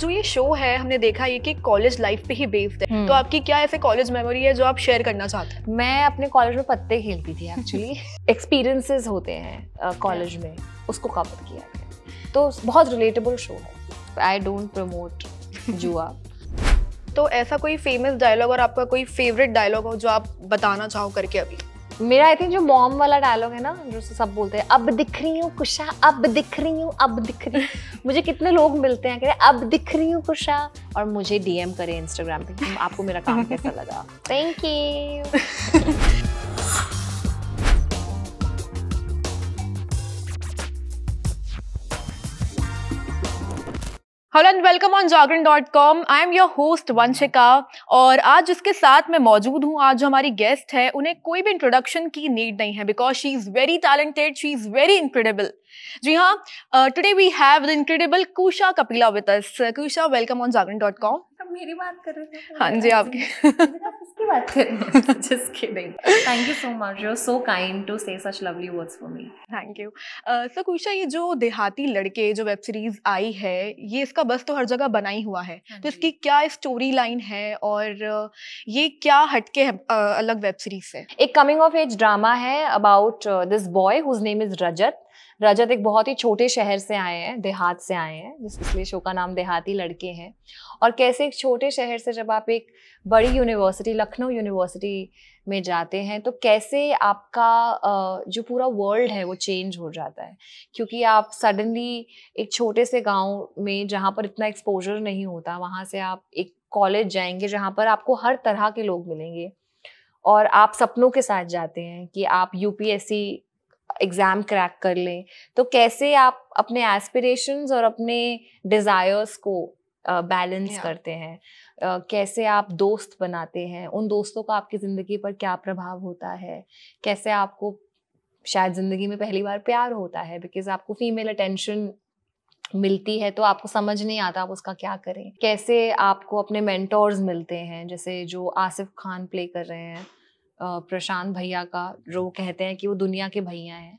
जो ये शो है हमने देखा ये कि कॉलेज लाइफ पे ही बेस्ड है हम्म। तो आपकी क्या ऐसे कॉलेज मेमोरी है जो आप शेयर करना चाहते हैं मैं अपने कॉलेज में पत्ते खेलती थी एक्चुअली एक्सपीरियंसेस होते हैं कॉलेज में उसको कवर किया गया तो बहुत रिलेटेबल शो है आई डोंट प्रमोट जुआ तो ऐसा कोई फेमस डायलॉग और आपका कोई फेवरेट डायलॉग हो जो आप बताना चाहो करके अभी मेरा आई थिंक जो मॉम वाला डायलॉग है ना जो सब बोलते हैं अब दिख रही हूँ कुशा अब दिख रही हूँ अब दिख रही मुझे कितने लोग मिलते हैं कह रहे अब दिख रही हूँ कुशा और मुझे डीएम करें इंस्टाग्राम पे आपको मेरा काम कैसा लगा thank you hello and welcome on Jagran dot com I am your host Vanshika और आज जिसके साथ मैं मौजूद हूँ आज जो हमारी गेस्ट है उन्हें कोई भी इंट्रोडक्शन की नीड नहीं है because she is very talented she is very incredible जी हाँ today we have the incredible Kusha Kapila with us Kusha welcome on Jagran dot com मेरी बात कर रहे थे हाँ जी आपकी की बात कर just kidding thank you so much you are so kind to say such lovely words for me thank you so Kusha ये जो देहाती लड़के जो वेब सीरीज आई है ये इसका बस तो हर जगह बना ही हुआ है हाँ तो इसकी क्या स्टोरी लाइन है और uh, ये क्या हटके है uh, अलग वेब सीरीज से एक कमिंग ऑफ एज ड्रामा है about this boy whose name is Rajat Rajat एक बहुत ही छोटे शहर से आए हैं देहात से आए हैं जिस इसलिए शो का नाम देहाती लड़के हैं और कैसे एक छोटे शहर से जब आप एक बड़ी यूनिवर्सिटी लखनऊ यूनिवर्सिटी में जाते हैं तो कैसे आपका जो पूरा वर्ल्ड है वो चेंज हो जाता है क्योंकि आप सडनली एक छोटे से गांव में जहाँ पर इतना एक्सपोजर नहीं होता वहां से आप एक कॉलेज जाएंगे जहां पर आपको हर तरह के लोग मिलेंगे और आप सपनों के साथ जाते हैं कि आप यूपीएससी एग्ज़ाम क्रैक कर लें तो कैसे आप अपने एस्पिरेशंस और अपने डिज़ायर्स को बैलेंस yeah. करते हैं uh, कैसे आप दोस्त बनाते हैं उन दोस्तों का आपकी ज़िंदगी पर क्या प्रभाव होता है कैसे आपको शायद ज़िंदगी में पहली बार प्यार होता है बिकॉज आपको फीमेल अटेंशन मिलती है तो आपको समझ नहीं आता आप उसका क्या करें कैसे आपको अपने मेंटोर्स मिलते हैं जैसे जो आसिफ खान प्ले कर रहे हैं प्रशांत भैया का जो कहते हैं कि वो दुनिया के भैया हैं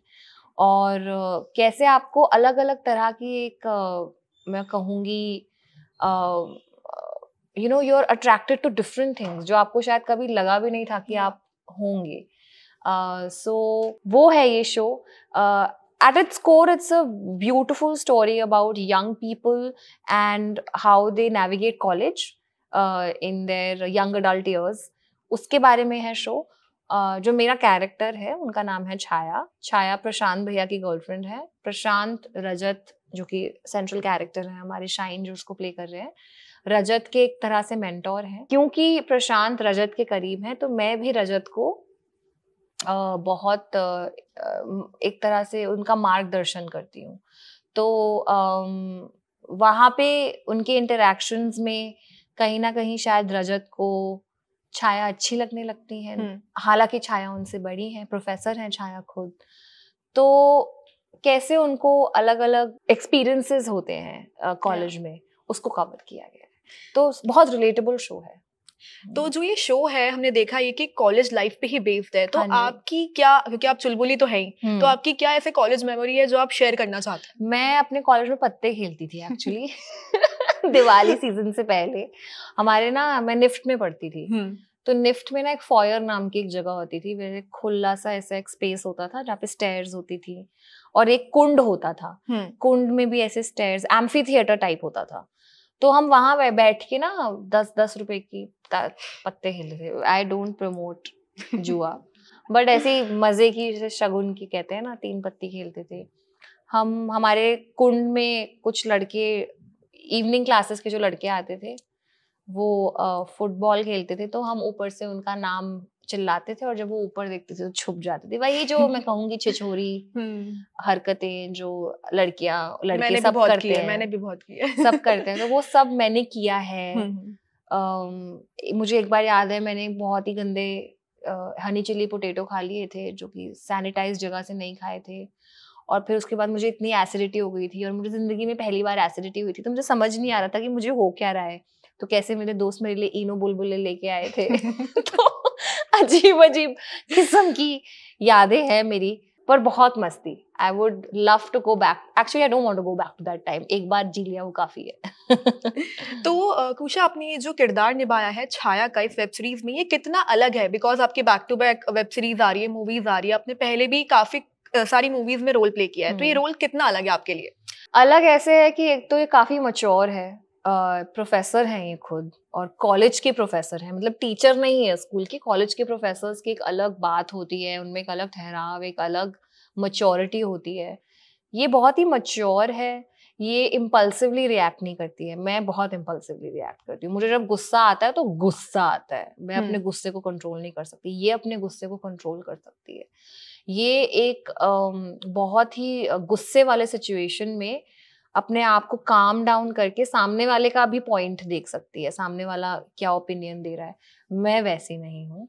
और कैसे आपको अलग अलग तरह की एक मैं कहूँगी you know you are attracted to different things जो आपको शायद कभी लगा भी नहीं था कि आप होंगे सो uh, वो है ये show at its core it's a beautiful story about young people and how they navigate college in their young adult years उसके बारे में है शो uh, जो मेरा कैरेक्टर है उनका नाम है छाया छाया प्रशांत भैया की गर्लफ्रेंड है प्रशांत रजत जो कि सेंट्रल कैरेक्टर है हमारे शाइन जो उसको प्ले कर रहे हैं रजत के एक तरह से मेंटोर हैं क्योंकि प्रशांत रजत के करीब हैं तो मैं भी रजत को बहुत एक तरह से उनका मार्गदर्शन करती हूँ तो वहाँ पे उनके इंटरेक्शंस में कहीं ना कहीं शायद रजत को छाया अच्छी लगने लगती है हम्म। हालांकि छाया उनसे बड़ी है प्रोफेसर हैं छाया खुद तो कैसे उनको अलग अलग एक्सपीरियंसेस होते हैं कॉलेज uh, yeah. में उसको कवर किया गया है तो बहुत रिलेटेबल शो है तो जो ये शो है हमने देखा ये कि कॉलेज लाइफ पे ही बेस्ड है तो हाँ आपकी क्या क्योंकि आप चुलबुली तो है ही तो हम्म। आपकी क्या ऐसे कॉलेज मेमोरी है जो आप शेयर करना चाहते हैं मैं अपने कॉलेज में पत्ते खेलती थी एक्चुअली दिवाली सीजन से पहले हमारे ना मैं निफ्ट में पढ़ती थी हम्म। तो निफ्ट में ना एक फॉयर नाम की एक जगह होती थी खुला सा ऐसा एक स्पेस होता था जहाँ पे स्टेयर्स होती थी और एक कुंड होता था हम्म। कुंड में भी ऐसे स्टेयर्स एम्फी थिएटर टाइप होता था तो हम वहां बैठ के ना दस दस रुपए की पत्ते हिल रहे आई डोंट प्रमोट जुआ बट ऐसे मजे की जैसे शगुन की कहते हैं ना तीन पत्ती खेलते थे हम हमारे कुंड में कुछ लड़के इवनिंग क्लासेस के जो लड़के आते थे वो फुटबॉल खेलते थे तो हम ऊपर से उनका नाम चिल्लाते थे और जब वो ऊपर देखते थे तो छुप जाते थे वही जो मैं कहूंगी छिछोरी हम्म। हरकतें जो लड़कियां लड़के सब करते हैं मैंने भी बहुत किया सब करते हैं तो वो सब मैंने किया है हम्म, हम्म। मुझे एक बार याद है मैंने बहुत ही गंदे हनी चिली पोटेटो खा लिए थे जो कि सैनिटाइज जगह से नहीं खाए थे और फिर उसके बाद मुझे इतनी एसिडिटी हो गई थी और मुझे ज़िंदगी में पहली बार एसिडिटी हुई थी तो मुझे समझ नहीं आ रहा था कि मुझे हो क्या रहा है तो कैसे मेरे दोस्त मेरे लिए इनो बुलबुल लेके आए थे तो अजीब अजीब किस्म की यादें हैं मेरी पर बहुत मस्ती I would love to go back actually I don't to go back to that time एक बार जी लिया वो काफ़ी है तो कुशा आपने जो किरदार निभाया है छाया का इस वेब सीरीज़ में ये कितना अलग है बिकॉज आपकी back to back web series आ रही है मूवीज़ आ रही है आपने पहले भी काफ़ी सारी मूवीज़ में रोल प्ले किया है तो ये रोल हम्म। कितना अलग है आपके लिए अलग ऐसे है कि एक तो ये काफ़ी मच्योर है प्रोफेसर हैं ये खुद और कॉलेज के प्रोफेसर हैं मतलब टीचर नहीं है स्कूल के कॉलेज के प्रोफेसर्स की एक अलग बात होती है उनमें एक अलग ठहराव एक अलग मच्योरिटी होती है ये बहुत ही मच्योर है ये इम्पल्सिवली रिएक्ट नहीं करती है मैं बहुत इम्पल्सिवली रिएक्ट करती हूँ मुझे जब गुस्सा आता है तो गुस्सा आता है मैं हम्म। अपने गुस्से को कंट्रोल नहीं कर सकती ये अपने गुस्से को कंट्रोल कर सकती है ये एक बहुत ही गुस्से वाले सिचुएशन में अपने आप को काम डाउन करके सामने वाले का भी पॉइंट देख सकती है सामने वाला क्या ओपिनियन दे रहा है मैं वैसी नहीं हूँ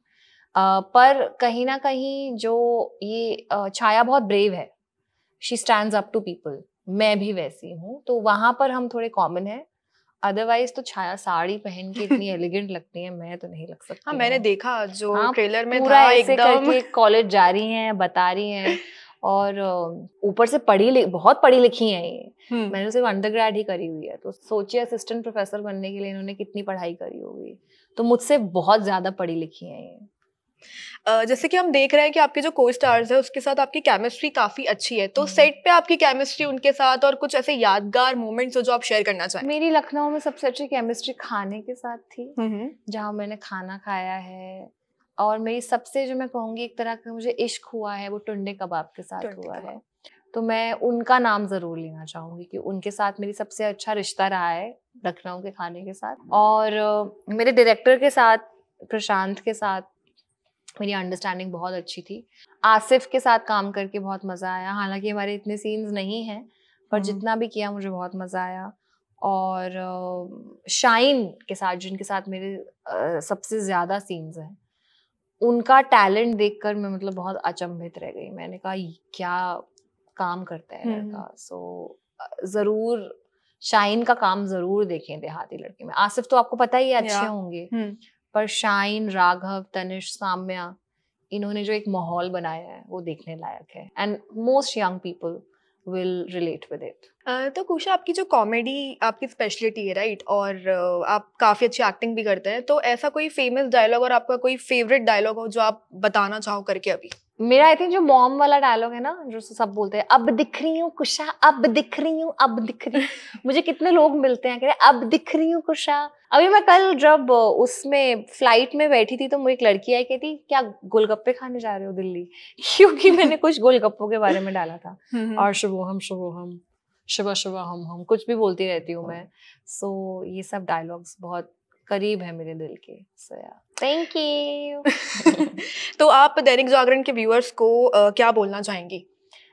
पर कहीं ना कहीं जो ये छाया बहुत ब्रेव है she stand up to people मैं भी वैसी हूँ तो वहां पर हम थोड़े कॉमन है अदरवाइज तो छाया साड़ी पहन के इतनी एलिगेंट लगती है मैं तो नहीं लग सकती हाँ मैंने देखा जो हाँ, ट्रेलर में पूरा था एकदम कॉलेज जा रही हैं बता रही हैं और ऊपर से पढ़ी बहुत पढ़ी लिखी है ये मैंने सिर्फ अंडर ग्रेड ही करी हुई है तो सोचिए असिस्टेंट प्रोफेसर बनने के लिए इन्होंने कितनी पढ़ाई करी होगी तो मुझसे बहुत ज़्यादा पढ़ी लिखी है ये जैसे कि हम देख रहे हैं कि आपके जो को स्टार्स है उसके साथ आपकी केमिस्ट्री काफी अच्छी है तो सेट पे आपकी केमिस्ट्री उनके साथ और कुछ ऐसे यादगार मोमेंट्स हो जो आप शेयर करना चाहें मेरी लखनऊ में सबसे अच्छी केमिस्ट्री खाने के साथ थी जहाँ मैंने खाना खाया है और मेरी सबसे जो मैं कहूँगी एक तरह का मुझे इश्क हुआ है वो टुंडे कबाब के साथ हुआ है तो मैं उनका नाम ज़रूर लेना चाहूँगी कि उनके साथ मेरी सबसे अच्छा रिश्ता रहा है लखनऊ के खाने के साथ हम्म। और मेरे डायरेक्टर के साथ प्रशांत के साथ मेरी अंडरस्टैंडिंग बहुत अच्छी थी आसिफ के साथ काम करके बहुत मज़ा आया हालांकि हमारे इतने सीन्स नहीं हैं पर हम्म। जितना भी किया मुझे बहुत मज़ा आया और शाइन के साथ जिनके साथ मेरे सबसे ज़्यादा सीन्स हैं उनका टैलेंट देखकर मैं मतलब बहुत अचंभित रह गई मैंने कहा क्या काम करता है हम्म। लड़का सो so, जरूर शाइन का काम जरूर देखें देहाती लड़के में आसिफ तो आपको पता ही अच्छे होंगे हम्म। पर शाइन राघव तनिष साम्या इन्होंने जो एक माहौल बनाया है वो देखने लायक है and most young people will relate with it तो कुशा आपकी जो कॉमेडी आपकी स्पेशलिटी है राइट और आप काफ़ी अच्छी एक्टिंग भी करते हैं तो ऐसा कोई फेमस डायलॉग और आपका कोई फेवरेट डायलॉग हो जो आप बताना चाहो करके अभी मेरा आई थिंक जो मॉम वाला डायलॉग है ना जो सब बोलते हैं अब दिख रही हूँ कुशा अब दिख रही हूँ अब दिख रही मुझे कितने लोग मिलते हैं कह रहे अब दिख रही हूँ कुशा अभी मैं कल जब उसमें फ्लाइट में बैठी थी तो मुझे एक लड़की आई कहती क्या गोलगप्पे खाने जा रहे हो दिल्ली क्योंकि मैंने कुछ गोलगप्पों के बारे में डाला था और हम्म, हम्म। शुभोहम हम शुभो हम शुभ शुभ हम हम कुछ भी बोलती रहती हूँ मैं सो so, ये सब डायलॉग्स बहुत करीब है मेरे दिल के सो या थैंक यू तो आप दैनिक जागरण के व्यूअर्स को uh, क्या बोलना चाहेंगी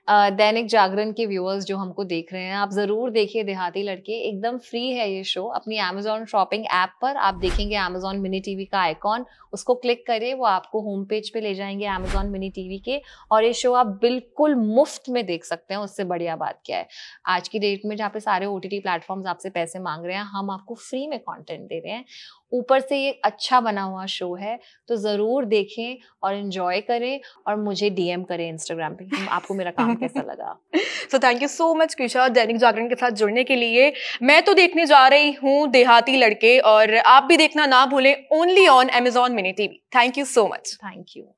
दैनिक जागरण के व्यूअर्स जो हमको देख रहे हैं आप ज़रूर देखिए देहाती लड़के एकदम फ्री है ये शो अपनी अमेजोन शॉपिंग ऐप पर आप देखेंगे अमेजोन मिनी टीवी का आइकॉन उसको क्लिक करें वो आपको होम पेज पे ले जाएंगे अमेजोन मिनी टीवी के और ये शो आप बिल्कुल मुफ्त में देख सकते हैं उससे बढ़िया बात क्या है आज की डेट में जहाँ पे सारे ओ टी आपसे पैसे मांग रहे हैं हम आपको फ्री में कॉन्टेंट दे रहे हैं ऊपर से ये अच्छा बना हुआ शो है तो ज़रूर देखें और इन्जॉय करें और मुझे डीएम करें इंस्टाग्राम पे आपको मेरा काम कैसा लगा so thank you so much Krisha Dainik Jagran के साथ जुड़ने के लिए मैं तो देखने जा रही हूँ देहाती लड़के और आप भी देखना ना भूलें only on Amazon mini TV thank you so much thank you